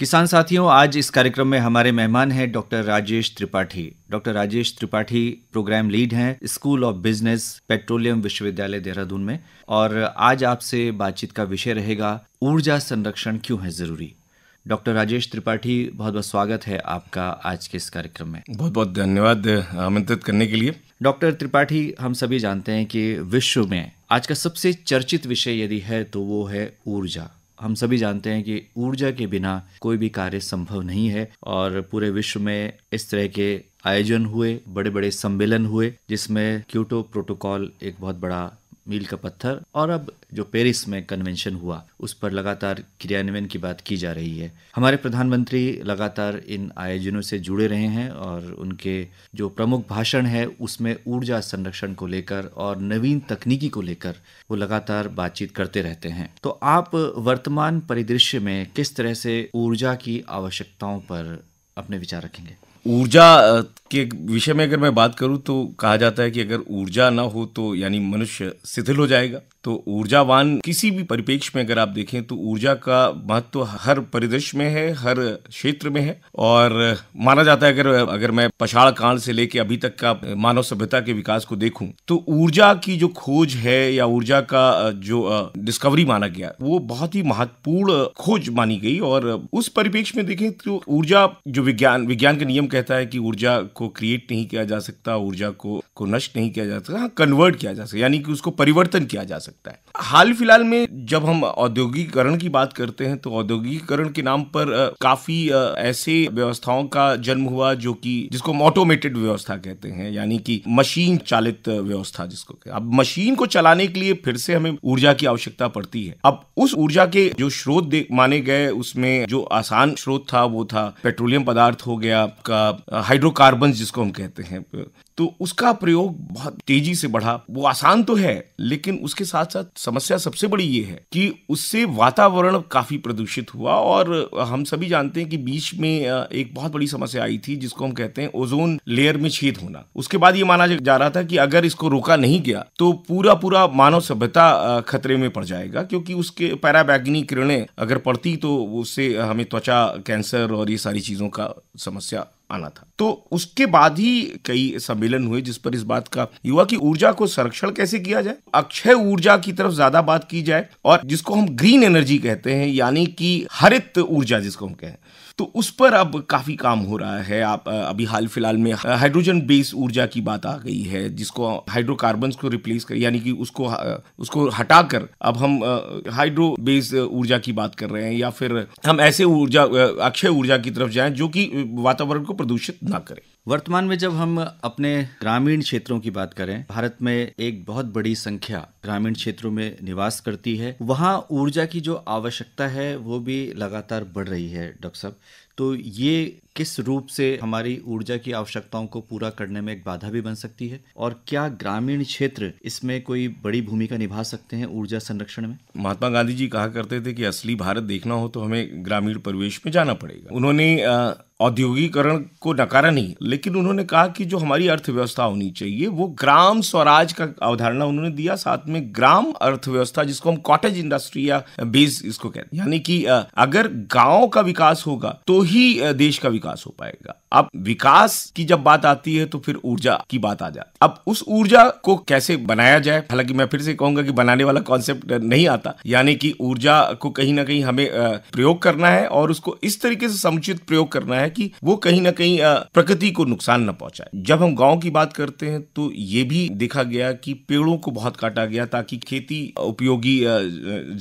किसान साथियों आज इस कार्यक्रम में हमारे मेहमान हैं doctor Rajesh Tripathi doctor Rajesh Tripathi program lead हैं स्कूल ऑफ बिजनेस पेट्रोलियम विश्वविद्यालय देहरादून में और आज आपसे बातचीत का विषय रहेगा ऊर्जा संरक्षण क्यों है ज़रूरी डॉक्टर राजेश त्रिपाठी बहुत बहुत स्वागत है आपका आज के इस कार्यक्रम में बहुत बहुत धन्यवाद आमंत्रित करने के लिए डॉक्टर त्रिपाठी हम सभी जानते हैं कि विश्व में आज का सबसे चर्चित विषय यदि है तो वो है ऊर्जा हम सभी जानते हैं कि ऊर्जा के बिना कोई भी कार्य संभव नहीं है और पूरे विश्व में इस तरह के आयोजन हुए बड़े बड़े सम्मेलन हुए जिसमें क्यूटो प्रोटोकॉल एक बहुत बड़ा मील का पत्थर और अब जो पेरिस में कन्वेंशन हुआ उस पर लगातार क्रियान्वयन की बात की जा रही है हमारे प्रधानमंत्री लगातार इन आयोजनों से जुड़े रहे हैं और उनके जो प्रमुख भाषण है उसमें ऊर्जा संरक्षण को लेकर और नवीन तकनीकी को लेकर वो लगातार बातचीत करते रहते हैं तो आप वर्तमान परिदृश्य में किस तरह से ऊर्जा की आवश्यकताओं पर अपने विचार रखेंगे ऊर्जा एक विषय में अगर मैं बात करूं तो कहा जाता है कि अगर ऊर्जा ना हो तो यानी मनुष्य शिथिल हो जाएगा तो ऊर्जावान किसी भी परिपेक्ष में अगर आप देखें तो ऊर्जा का महत्व तो हर परिदृश्य में है हर क्षेत्र में है और माना जाता है अगर अगर मैं पछाड़ कांड से लेकर अभी तक का मानव सभ्यता के विकास को देखूं तो ऊर्जा की जो खोज है या ऊर्जा का जो डिस्कवरी माना गया वो बहुत ही महत्वपूर्ण खोज मानी गई और उस परिपेक्ष में देखें तो ऊर्जा जो विज्ञान विज्ञान का नियम कहता है कि ऊर्जा को क्रिएट नहीं किया जा सकता ऊर्जा को को नष्ट नहीं किया जा सकता हाँ कन्वर्ट किया जा सकता यानी कि उसको परिवर्तन किया जा सकता है हाल फिलहाल में जब हम औद्योगिकरण की बात करते हैं तो औद्योगिकरण के नाम पर काफी ऐसे व्यवस्थाओं का जन्म हुआ जो कि जिसको हम ऑटोमेटेड व्यवस्था कहते हैं यानी कि मशीन चालित व्यवस्था जिसको अब मशीन को चलाने के लिए फिर से हमें ऊर्जा की आवश्यकता पड़ती है अब उस ऊर्जा के जो स्रोत माने गए उसमें जो आसान स्रोत था वो था पेट्रोलियम पदार्थ हो गया आपका हाइड्रोकार्बन जिसको हम कहते हैं तो उसका प्रयोग बहुत तेजी से बढ़ा वो आसान तो है लेकिन उसके साथ साथ समस्या सबसे बड़ी ये है कि उससे वातावरण काफी प्रदूषित हुआ और हम सभी जानते हैं कि बीच में एक बहुत बड़ी समस्या आई थी जिसको हम कहते हैं ओजोन लेयर में छेद होना उसके बाद ये माना जा रहा था कि अगर इसको रोका नहीं गया तो पूरा पूरा मानव सभ्यता खतरे में पड़ जाएगा क्योंकि उसके पैराबैगनी किरणें अगर पड़ती तो उससे हमें त्वचा कैंसर और ये सारी चीजों का समस्या आना था तो उसके बाद ही कई सम्मेलन हुए जिस पर इस बात का युवा की ऊर्जा को संरक्षण कैसे किया जाए अक्षय ऊर्जा की तरफ ज्यादा बात की जाए और जिसको हम ग्रीन एनर्जी कहते हैं यानी कि हरित ऊर्जा जिसको हम कहें तो उस पर अब काफ़ी काम हो रहा है आप अभी हाल फिलहाल में हाइड्रोजन बेस ऊर्जा की बात आ गई है जिसको हाइड्रोकार्बन को रिप्लेस कर यानी कि उसको उसको हटाकर अब हम हाइड्रो बेस ऊर्जा की बात कर रहे हैं या फिर हम ऐसे ऊर्जा अक्षय ऊर्जा की तरफ जाएं जो कि वातावरण को प्रदूषित ना करें वर्तमान में जब हम अपने ग्रामीण क्षेत्रों की बात करें भारत में एक बहुत बड़ी संख्या ग्रामीण क्षेत्रों में निवास करती है वहाँ ऊर्जा की जो आवश्यकता है वो भी लगातार बढ़ रही है डॉक्टर साहब तो ये किस रूप से हमारी ऊर्जा की आवश्यकताओं को पूरा करने में एक बाधा भी बन सकती है और क्या ग्रामीण क्षेत्र इसमें कोई बड़ी भूमिका निभा सकते हैं ऊर्जा संरक्षण में महात्मा गांधी जी कहा करते थे कि असली भारत देखना हो तो हमें ग्रामीण परिवेश में जाना पड़ेगा उन्होंने औद्योगिकरण को नकारा नहीं लेकिन उन्होंने कहा कि जो हमारी अर्थव्यवस्था होनी चाहिए वो ग्राम स्वराज का अवधारणा उन्होंने दिया साथ में ग्राम अर्थव्यवस्था जिसको हम कॉटेज इंडस्ट्री या बेस इसको कहते हैं यानी कि अगर गांव का विकास होगा तो ही देश का विकास हो पाएगा अब विकास की जब बात आती है तो फिर ऊर्जा की बात आ जाती है अब उस ऊर्जा को कैसे बनाया जाए हालांकि मैं फिर से कहूंगा कि बनाने वाला कॉन्सेप्ट नहीं आता यानी कि ऊर्जा को कहीं ना कहीं हमें प्रयोग करना है और उसको इस तरीके से समुचित प्रयोग करना है कि वो कहीं ना कहीं प्रकृति को नुकसान न पहुंचाए जब हम गाँव की बात करते हैं तो ये भी देखा गया कि पेड़ों को बहुत काटा गया ताकि खेती उपयोगी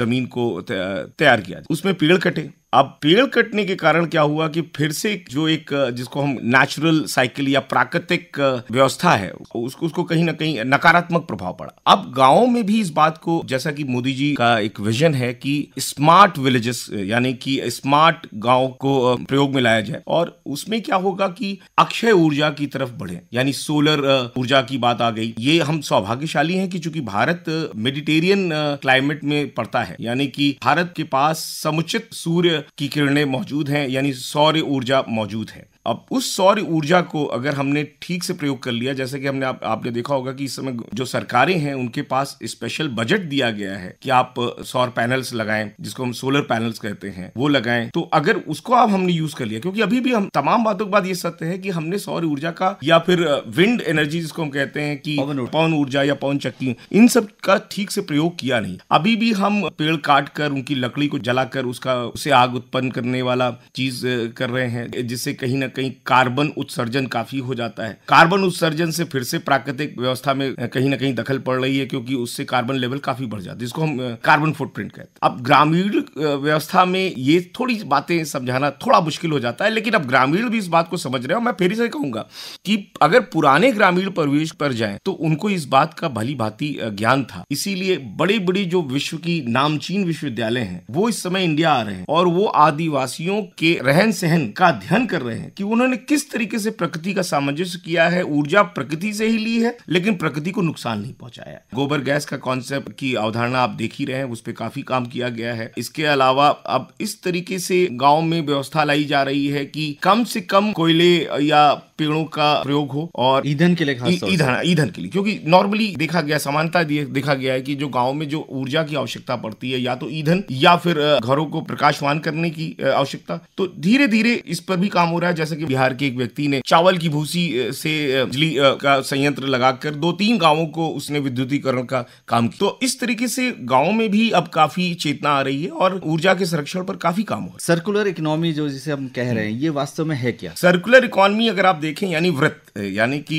जमीन को तैयार किया उसमें पेड़ कटे अब पेड़ कटने के कारण क्या हुआ कि फिर से जो एक जिसको हम नेचुरल साइकिल या प्राकृतिक व्यवस्था है उसको उसको कहीं ना कहीं नकारात्मक प्रभाव पड़ा अब गाँव में भी इस बात को जैसा कि मोदी जी का एक विजन है कि स्मार्ट विलेजेस यानी कि स्मार्ट गांव को प्रयोग में लाया जाए और उसमें क्या होगा कि अक्षय ऊर्जा की तरफ बढ़े यानी सोलर ऊर्जा की बात आ गई ये हम सौभाग्यशाली हैं कि चूंकि भारत मेडिटेरियन क्लाइमेट में पड़ता है यानी कि भारत के पास समुचित सूर्य की किरणें मौजूद हैं यानी सौर ऊर्जा मौजूद है अब उस सौर ऊर्जा को अगर हमने ठीक से प्रयोग कर लिया जैसे कि हमने आप, आपने देखा होगा कि इस समय जो सरकारें हैं उनके पास स्पेशल बजट दिया गया है कि आप सौर पैनल्स लगाएं जिसको हम सोलर पैनल्स कहते हैं वो लगाएं तो अगर उसको आप हमने यूज कर लिया क्योंकि अभी भी हम तमाम बातों के बाद ये सत्य है कि हमने सौर ऊर्जा का या फिर विंड एनर्जी जिसको हम कहते हैं कि पवन ऊर्जा या पवन चक्की इन सब का ठीक से प्रयोग किया नहीं अभी भी हम पेड़ काट कर उनकी लकड़ी को जलाकर उसका उसे आग आग उत्पन्न करने वाला चीज कर रहे हैं जिससे कहीं ना कहीं कार्बन उत्सर्जन काफी हो जाता है कार्बन उत्सर्जन से फिर से प्राकृतिक व्यवस्था में कहीं ना कहीं दखल पड़ रही है क्योंकि उससे कार्बन लेवल काफी बढ़ जाता है जिसको हम कार्बन फुटप्रिंट कहते हैं अब ग्रामीण व्यवस्था में ये थोड़ी बातें समझाना थोड़ा मुश्किल हो जाता है लेकिन अब ग्रामीण भी इस बात को समझ रहे हैं मैं फिर से कहूंगा कि अगर पुराने ग्रामीण परिवेश पर जाए तो उनको इस बात का भली भांति ज्ञान था इसीलिए बड़ी बड़ी जो विश्व की नामचीन विश्वविद्यालय हैं वो इस समय इंडिया आ रहे हैं और वो आदिवासियों के रहन सहन का अध्ययन कर रहे हैं कि उन्होंने किस तरीके से प्रकृति का सामंजस्य किया है ऊर्जा प्रकृति से ही ली है लेकिन प्रकृति को नुकसान नहीं पहुंचाया गोबर गैस का कॉन्सेप्ट की अवधारणा आप देख ही रहे हैं उस पर काफी काम किया गया है इसके अलावा अब इस तरीके से गाँव में व्यवस्था लाई जा रही है कि कम से कम कोयले या पेड़ों का प्रयोग हो और ईंधन के लिए ईंधन ईंधन के लिए क्योंकि नॉर्मली देखा गया समानता देखा गया है कि जो गाँव में जो ऊर्जा की आवश्यकता पड़ती है या तो ईंधन या फिर घरों को प्रकाशवान करने की आवश्यकता तो धीरे धीरे इस पर भी काम हो रहा है जैसे कि बिहार के एक व्यक्ति ने चावल की भूसी से बिजली का संयंत्र लगाकर दो तीन गांवों को उसने विद्युतीकरण का काम किया तो इस तरीके से गाँव में भी अब काफी चेतना आ रही है और ऊर्जा के संरक्षण पर काफी काम हो रहा है सर्कुलर इकोनॉमी जो जिसे हम कह रहे हैं ये वास्तव में है क्या सर्कुलर इकोनॉमी अगर आप देखें यानी वृत्त यानी कि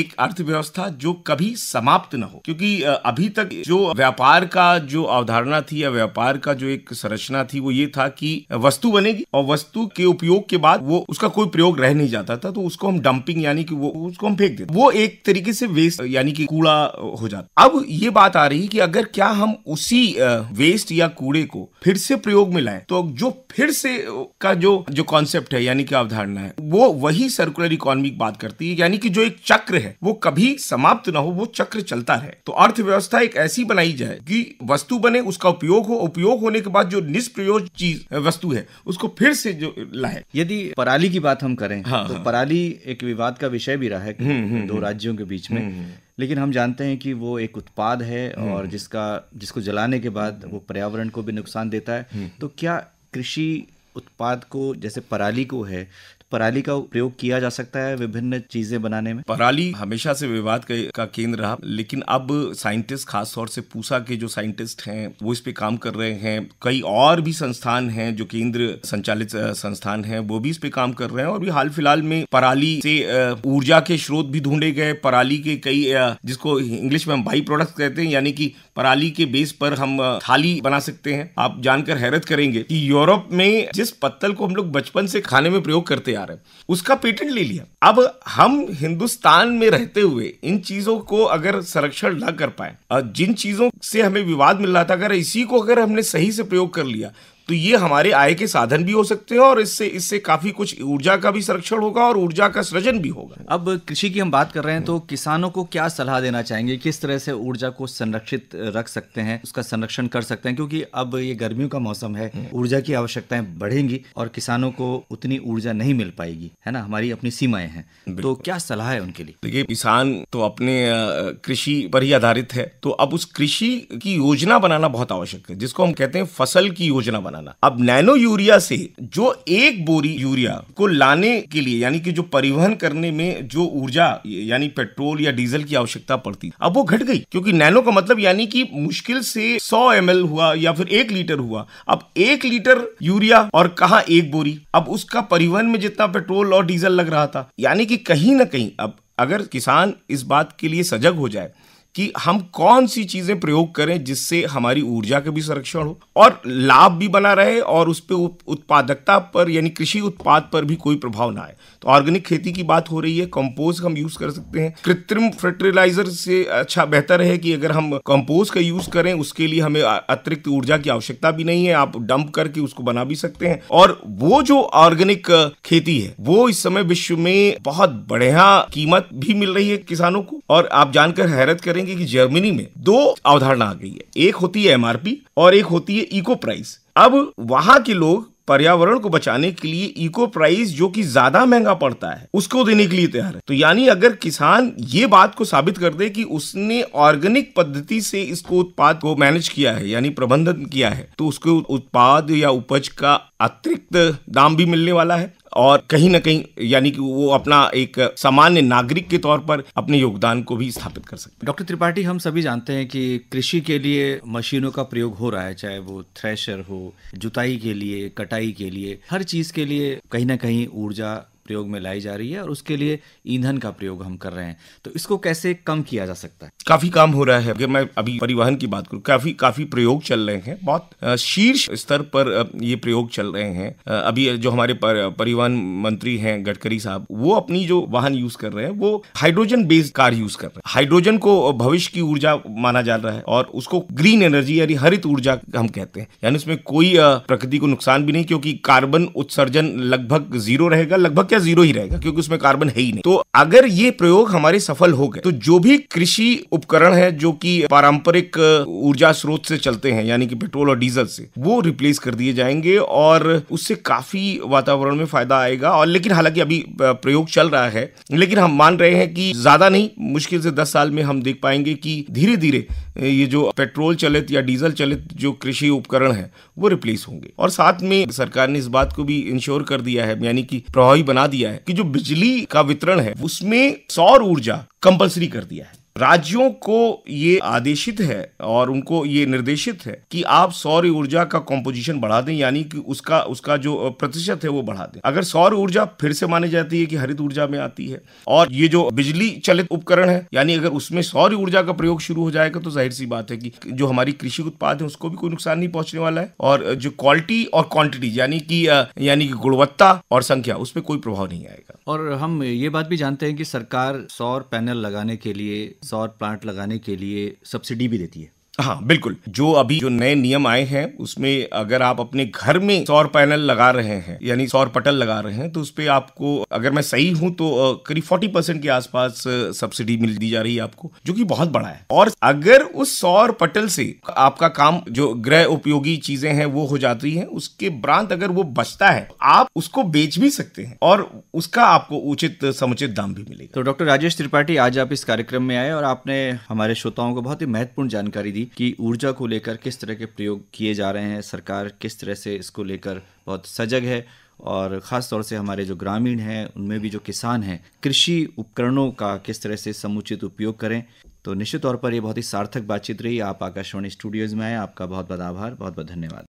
एक अर्थव्यवस्था जो कभी समाप्त न हो क्योंकि अभी तक जो व्यापार का जो अवधारणा थी या व्यापार का जो एक संरचना थी वो ये था कि वस्तु बनेगी और वस्तु के उपयोग के बाद वो उसका कोई प्रयोग रह नहीं जाता था तो उसको हम डंपिंग यानी कि वो उसको हम फेंक देते वो एक तरीके से वेस्ट यानी कि कूड़ा हो जाता अब ये बात आ रही कि अगर क्या हम उसी वेस्ट या कूड़े को फिर से प्रयोग में लाए तो जो फिर से का जो जो कॉन्सेप्ट है यानी कि अवधारणा है वो वही सर्कुलर सर्कुलर इकोनॉमी की बात करती है यानी कि जो एक चक्र है वो कभी समाप्त ना हो वो चक्र चलता रहे तो अर्थव्यवस्था एक ऐसी बनाई जाए कि वस्तु बने उसका उपयोग हो उपयोग होने के बाद जो निष्प्रयोग चीज वस्तु है उसको फिर से जो लाए यदि पराली की बात हम करें हाँ, तो हाँ। पराली एक विवाद का विषय भी रहा है हम्म, हम्म, दो हम्म। राज्यों के बीच में लेकिन हम जानते हैं कि वो एक उत्पाद है और जिसका जिसको जलाने के बाद वो पर्यावरण को भी नुकसान देता है तो क्या कृषि उत्पाद को जैसे पराली को है पराली का प्रयोग किया जा सकता है विभिन्न चीजें बनाने में पराली हमेशा से विवाद का केंद्र रहा लेकिन अब साइंटिस्ट खास तौर से पूसा के जो साइंटिस्ट हैं वो इस पे काम कर रहे हैं कई और भी संस्थान हैं जो केंद्र संचालित संस्थान हैं वो भी इस पे काम कर रहे हैं और भी हाल फिलहाल में पराली से ऊर्जा के स्रोत भी ढूंढे गए पराली के कई जिसको इंग्लिश में हम बाई प्रोडक्ट कहते हैं यानी कि पराली के बेस पर हम थाली बना सकते हैं आप जानकर हैरत करेंगे कि यूरोप में जिस पत्तल को हम लोग बचपन से खाने में प्रयोग करते आ रहे हैं उसका पेटेंट ले लिया अब हम हिंदुस्तान में रहते हुए इन चीजों को अगर संरक्षण न कर पाए जिन चीजों से हमें विवाद मिल रहा था अगर इसी को अगर हमने सही से प्रयोग कर लिया तो ये हमारे आय के साधन भी हो सकते हैं और इससे इससे काफी कुछ ऊर्जा का भी संरक्षण होगा और ऊर्जा का सृजन भी होगा अब कृषि की हम बात कर रहे हैं तो किसानों को क्या सलाह देना चाहेंगे किस तरह से ऊर्जा को संरक्षित रख सकते हैं उसका संरक्षण कर सकते हैं क्योंकि अब ये गर्मियों का मौसम है हम्म। ऊर्जा की आवश्यकताएं बढ़ेंगी और किसानों को उतनी ऊर्जा नहीं मिल पाएगी है ना हमारी अपनी सीमाएं हैं तो क्या सलाह है उनके लिए देखिए किसान तो अपने कृषि पर ही आधारित है तो अब उस कृषि की योजना बनाना बहुत आवश्यक है जिसको हम कहते हैं फसल की योजना बनाना बनाना अब नैनो यूरिया से जो एक बोरी यूरिया को लाने के लिए यानी कि जो परिवहन करने में जो ऊर्जा यानी पेट्रोल या डीजल की आवश्यकता पड़ती अब वो घट गई क्योंकि नैनो का मतलब यानी कि मुश्किल से सौ एम हुआ या फिर एक लीटर हुआ अब एक लीटर यूरिया और कहा एक बोरी अब उसका परिवहन में जितना पेट्रोल और डीजल लग रहा था यानी कि कहीं ना कहीं अब अगर किसान इस बात के लिए सजग हो जाए कि हम कौन सी चीजें प्रयोग करें जिससे हमारी ऊर्जा का भी संरक्षण हो और लाभ भी बना रहे और उस पर उत्पादकता पर यानी कृषि उत्पाद पर भी कोई प्रभाव ना आए तो ऑर्गेनिक खेती की बात हो रही है कंपोस्ट हम यूज कर सकते हैं कृत्रिम फर्टिलाइजर से अच्छा बेहतर है कि अगर हम कंपोस्ट का यूज करें उसके लिए हमें अतिरिक्त ऊर्जा की आवश्यकता भी नहीं है आप डंप करके उसको बना भी सकते हैं और वो जो ऑर्गेनिक खेती है वो इस समय विश्व में बहुत बढ़िया कीमत भी मिल रही है किसानों को और आप जानकर हैरत करें करेंगे कि जर्मनी में दो अवधारणा आ गई है एक होती है एमआरपी और एक होती है इको प्राइस अब वहां के लोग पर्यावरण को बचाने के लिए इको प्राइस जो कि ज्यादा महंगा पड़ता है उसको देने के लिए तैयार है तो यानी अगर किसान ये बात को साबित कर दे कि उसने ऑर्गेनिक पद्धति से इसको उत्पाद को मैनेज किया है यानी प्रबंधन किया है तो उसको उत्पाद या उपज का अतिरिक्त दाम भी मिलने वाला है और कहीं ना कहीं यानी कि वो अपना एक सामान्य नागरिक के तौर पर अपने योगदान को भी स्थापित कर सकते हैं डॉक्टर त्रिपाठी हम सभी जानते हैं कि कृषि के लिए मशीनों का प्रयोग हो रहा है चाहे वो थ्रेशर हो जुताई के लिए कटाई के लिए हर चीज के लिए कहीं ना कहीं ऊर्जा प्रयोग में लाई जा रही है और उसके लिए ईंधन का प्रयोग हम कर रहे हैं तो इसको कैसे कम किया जा सकता है काफी काम हो रहा है अगर मैं अभी परिवहन की बात करूँ काफी काफी प्रयोग चल रहे हैं बहुत शीर्ष स्तर पर ये प्रयोग चल रहे हैं अभी जो हमारे परिवहन मंत्री हैं गडकरी साहब वो अपनी जो वाहन यूज कर रहे हैं वो हाइड्रोजन बेस्ड कार यूज कर रहे हैं हाइड्रोजन को भविष्य की ऊर्जा माना जा रहा है और उसको ग्रीन एनर्जी यानी हरित ऊर्जा हम कहते हैं यानी उसमें कोई प्रकृति को नुकसान भी नहीं क्योंकि कार्बन उत्सर्जन लगभग जीरो रहेगा लगभग क्या जीरो ही रहेगा क्योंकि उसमें कार्बन है ही नहीं तो अगर ये प्रयोग हमारे सफल हो गए तो जो भी कृषि उपकरण है जो कि पारंपरिक ऊर्जा स्रोत से चलते हैं यानी कि पेट्रोल और डीजल से वो रिप्लेस कर दिए जाएंगे और उससे काफी वातावरण में फायदा आएगा और लेकिन हालांकि अभी प्रयोग चल रहा है लेकिन हम मान रहे हैं कि ज्यादा नहीं मुश्किल से दस साल में हम देख पाएंगे कि धीरे धीरे ये जो पेट्रोल चलित या डीजल चलित जो कृषि उपकरण है वो रिप्लेस होंगे और साथ में सरकार ने इस बात को भी इंश्योर कर दिया है यानी कि प्रभावी बना बना दिया है कि जो बिजली का वितरण है उसमें सौर ऊर्जा कंपलसरी कर दिया है राज्यों को ये आदेशित है और उनको ये निर्देशित है कि आप सौर ऊर्जा का कॉम्पोजिशन बढ़ा दें यानी कि उसका उसका जो प्रतिशत है वो बढ़ा दें अगर सौर ऊर्जा फिर से मानी जाती है कि हरित ऊर्जा में आती है और ये जो बिजली चलित उपकरण है यानी अगर उसमें सौर ऊर्जा का प्रयोग शुरू हो जाएगा तो जाहिर सी बात है कि जो हमारी कृषि उत्पाद है उसको भी कोई नुकसान नहीं पहुंचने वाला है और जो क्वालिटी और क्वांटिटी यानी कि यानी कि गुणवत्ता और संख्या उस पर कोई प्रभाव नहीं आएगा और हम ये बात भी जानते हैं कि सरकार सौर पैनल लगाने के लिए सौर प्लांट लगाने के लिए सब्सिडी भी देती है हाँ बिल्कुल जो अभी जो नए नियम आए हैं उसमें अगर आप अपने घर में सौर पैनल लगा रहे हैं यानी सौर पटल लगा रहे हैं तो उस पर आपको अगर मैं सही हूं तो करीब फोर्टी परसेंट के आसपास सब्सिडी मिल दी जा रही है आपको जो कि बहुत बड़ा है और अगर उस सौर पटल से आपका काम जो गृह उपयोगी चीजें हैं वो हो जाती है उसके ब्रांत अगर वो बचता है आप उसको बेच भी सकते हैं और उसका आपको उचित समुचित दाम भी मिलेगा तो डॉक्टर राजेश त्रिपाठी आज आप इस कार्यक्रम में आए और आपने हमारे श्रोताओं को बहुत ही महत्वपूर्ण जानकारी दी थी कि ऊर्जा को लेकर किस तरह के प्रयोग किए जा रहे हैं सरकार किस तरह से इसको लेकर बहुत सजग है और ख़ास तौर से हमारे जो ग्रामीण हैं उनमें भी जो किसान हैं कृषि उपकरणों का किस तरह से समुचित उपयोग करें तो निश्चित तौर पर ये बहुत ही सार्थक बातचीत रही आप आकाशवाणी स्टूडियोज़ में आए आपका बहुत बहुत आभार बहुत बहुत धन्यवाद